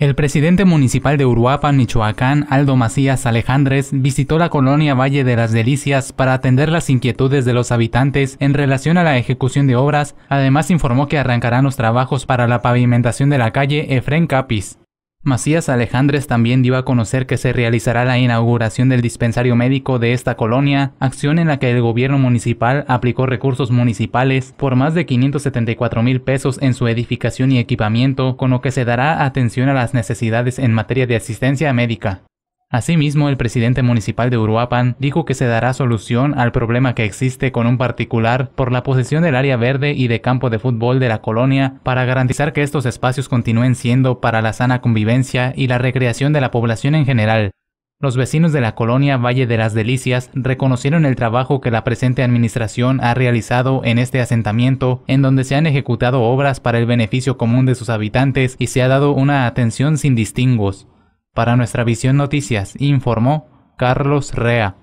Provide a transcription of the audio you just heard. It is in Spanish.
El presidente municipal de Uruapan, Michoacán, Aldo Macías Alejandres, visitó la colonia Valle de las Delicias para atender las inquietudes de los habitantes en relación a la ejecución de obras. Además, informó que arrancarán los trabajos para la pavimentación de la calle Efren Capis. Macías Alejandres también dio a conocer que se realizará la inauguración del dispensario médico de esta colonia, acción en la que el gobierno municipal aplicó recursos municipales por más de 574 mil pesos en su edificación y equipamiento, con lo que se dará atención a las necesidades en materia de asistencia médica. Asimismo, el presidente municipal de Uruapan dijo que se dará solución al problema que existe con un particular por la posesión del área verde y de campo de fútbol de la colonia para garantizar que estos espacios continúen siendo para la sana convivencia y la recreación de la población en general. Los vecinos de la colonia Valle de las Delicias reconocieron el trabajo que la presente administración ha realizado en este asentamiento, en donde se han ejecutado obras para el beneficio común de sus habitantes y se ha dado una atención sin distinguos. Para nuestra visión noticias informó Carlos Rea.